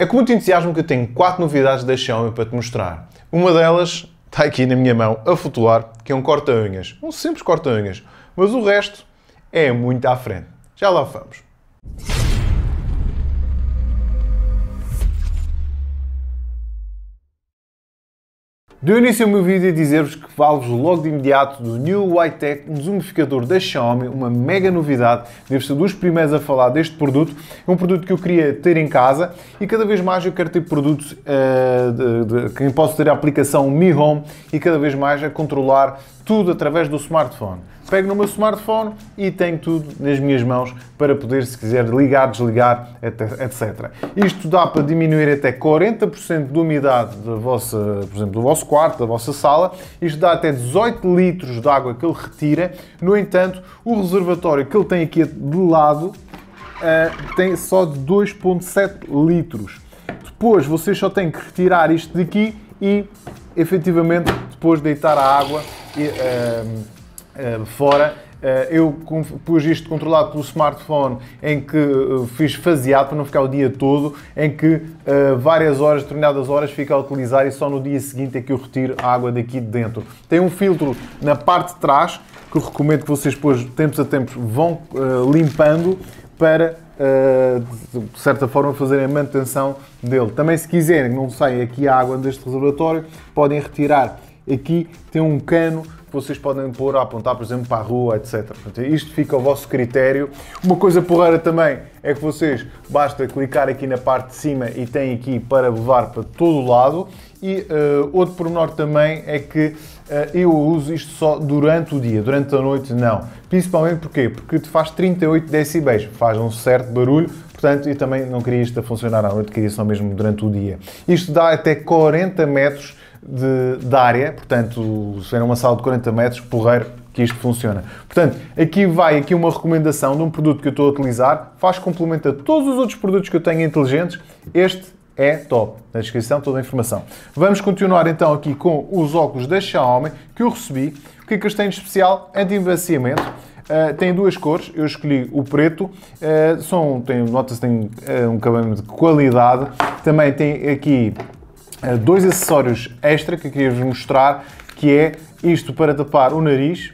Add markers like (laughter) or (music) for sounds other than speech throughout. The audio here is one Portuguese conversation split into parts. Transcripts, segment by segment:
É com muito entusiasmo que eu tenho quatro novidades da Xiaomi para te mostrar. Uma delas está aqui na minha mão a flutuar, que é um corta-unhas. Um simples corta-unhas, mas o resto é muito à frente. Já lá vamos. Deu início ao meu vídeo a dizer-vos que falo-vos logo de imediato do New Whitech, um desumidificador da Xiaomi, uma mega novidade, devo ser dos primeiros a falar deste produto, é um produto que eu queria ter em casa e cada vez mais eu quero ter produtos uh, de, de, que posso ter a aplicação Mi Home e cada vez mais a controlar tudo através do smartphone. Pego no meu smartphone e tenho tudo nas minhas mãos para poder, se quiser, ligar, desligar, etc. Isto dá para diminuir até 40% da umidade da vossa, por exemplo, do vosso quarto, da vossa sala. Isto dá até 18 litros de água que ele retira. No entanto, o reservatório que ele tem aqui de lado uh, tem só 2,7 litros. Depois vocês só têm que retirar isto daqui e efetivamente depois deitar a água Ehm, ehm, fora. Eh, eu pus isto controlado pelo smartphone, em que eh, fiz faseado para não ficar o dia todo, em que eh, várias horas, determinadas horas, fica a utilizar e só no dia seguinte é que eu retiro a água daqui de dentro. Tem um filtro na parte de trás que eu recomendo que vocês, depois, tempos a tempos, vão limpando para de certa forma fazerem a manutenção dele. Também se quiserem não saia aqui a água deste reservatório, podem retirar aqui tem um cano que vocês podem pôr a apontar, por exemplo, para a rua, etc. Portanto, isto fica ao vosso critério. Uma coisa porreira também é que vocês basta clicar aqui na parte de cima e tem aqui para levar para todo o lado. E uh, outro pormenor também é que uh, eu uso isto só durante o dia, durante a noite não. Principalmente porquê? porque te faz 38 decibéis, faz um certo barulho, portanto eu também não queria isto a funcionar à noite, queria só mesmo durante o dia. Isto dá até 40 metros de, da área, portanto, se era uma sala de 40 metros, porreiro que isto funciona. Portanto, aqui vai aqui uma recomendação de um produto que eu estou a utilizar, faz complemento a todos os outros produtos que eu tenho inteligentes, este é top. Na descrição toda a informação. Vamos continuar então aqui com os óculos da Xiaomi que eu recebi. O que é que eles têm de especial? Anti-embaciamento. Uh, ah, tem duas cores, eu escolhi o preto, uh, são, tem, nota-se tem uh, ah, um acabamento de qualidade, também tem aqui eh, dois acessórios extra que eu queria vos mostrar, que é isto para tapar o nariz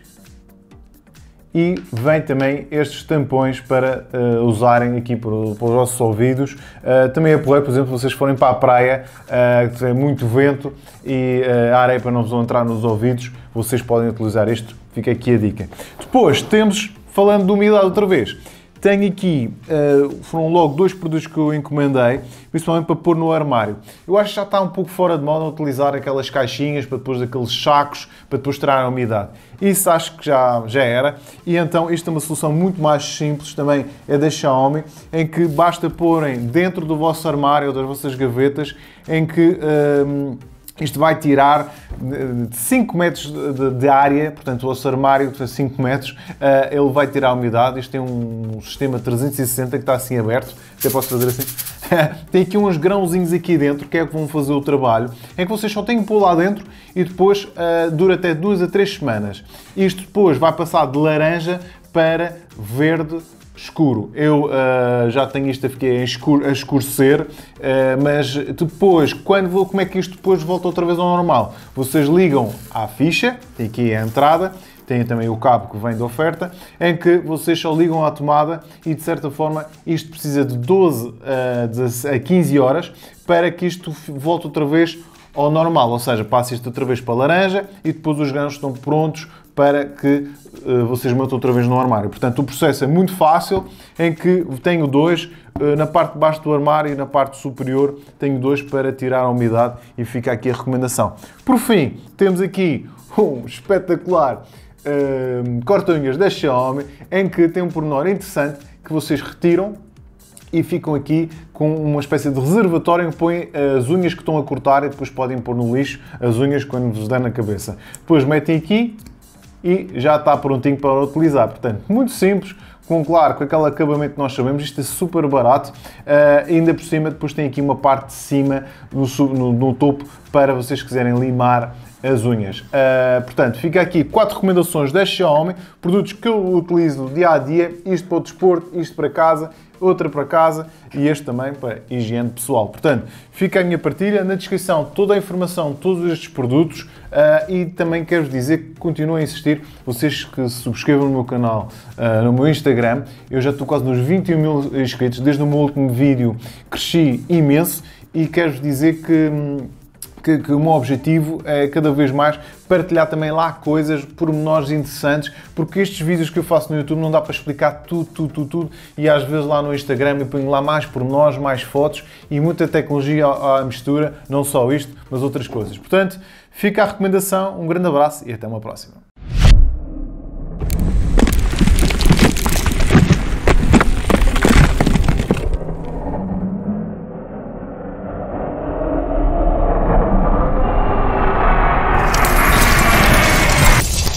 e vem também estes tampões para uh, usarem aqui para, os vossos ouvidos. Uh, também apoio, por exemplo, se vocês forem para a praia, uh, que tem muito vento e a areia para não vos entrar nos ouvidos, vocês podem utilizar isto. Fica aqui a dica. Depois temos, falando de umidade outra vez, tenho aqui, uh, foram logo dois produtos que eu encomendei, principalmente para pôr no armário. Eu acho que já está um pouco fora de moda utilizar aquelas caixinhas para depois aqueles sacos, para depois tirar a umidade. Isso acho que já, já era. E então isto é uma solução muito mais simples também, é da Xiaomi, em que basta porem dentro do vosso armário ou das vossas gavetas, em que... Uh, isto vai tirar 5 eh, metros de, área, portanto, o osso armário que 5 metros, eh, ele vai tirar a umidade. Isto tem um sistema 360 que está assim aberto. Até posso fazer assim. (laughs) tem aqui uns grãozinhos aqui dentro, que é que vão fazer o trabalho. É que vocês só têm que pôr lá dentro e depois eh, dura até 2 a 3 semanas. Isto depois vai passar de laranja para verde escuro. Eu uh, já tenho isto a, fiquei a, escur a escurecer, uh, mas depois, quando vou, como é que isto depois volta outra vez ao normal? Vocês ligam à ficha, tem aqui a entrada, tem também o cabo que vem da oferta, em que vocês só ligam à tomada e de certa forma isto precisa de 12 ah, a 15 horas para que isto volte outra vez ao normal, ou seja, passa isto outra vez para laranja e depois os ganchos estão prontos para que uh, vocês metam outra vez no armário. Portanto, o processo é muito fácil, em que tenho dois uh, na parte de baixo do armário e na parte superior tenho dois para tirar a umidade e fica aqui a recomendação. Por fim, temos aqui um espetacular uh, corta-unhas da Xiaomi, em que tem um pormenor interessante que vocês retiram e ficam aqui com uma espécie de reservatório em que põem as unhas que estão a cortar e depois podem pôr no lixo as unhas quando vos dão na cabeça. Depois metem aqui e já está prontinho para utilizar. Portanto, muito simples, com, claro, com aquele acabamento que nós sabemos, isto é super barato. Uh, ainda por cima, depois tem aqui uma parte de cima no, sub, no, no topo para vocês quiserem limar as unhas. Uh, portanto, fica aqui quatro recomendações da Xiaomi, produtos que eu utilizo dia a dia, isto para o desporto, isto para casa, outra para casa e este também para higiene pessoal. Portanto, fica a minha partilha, na descrição toda a informação, todos estes produtos uh, e também quero dizer que continuem a insistir, vocês que subscrevam no meu canal uh, no meu Instagram, Instagram. Eu já estou quase nos 21 mil inscritos. Desde o meu último vídeo cresci imenso e quero-vos dizer que que, que o meu objetivo é cada vez mais partilhar também lá coisas, pormenores interessantes, porque estes vídeos que eu faço no YouTube não dá para explicar tudo, tudo, tudo, tudo e às vezes lá no Instagram eu ponho lá mais pormenores, mais fotos e muita tecnologia à, à mistura, não só isto, mas outras coisas. Portanto, fica a recomendação, um grande abraço e até uma próxima.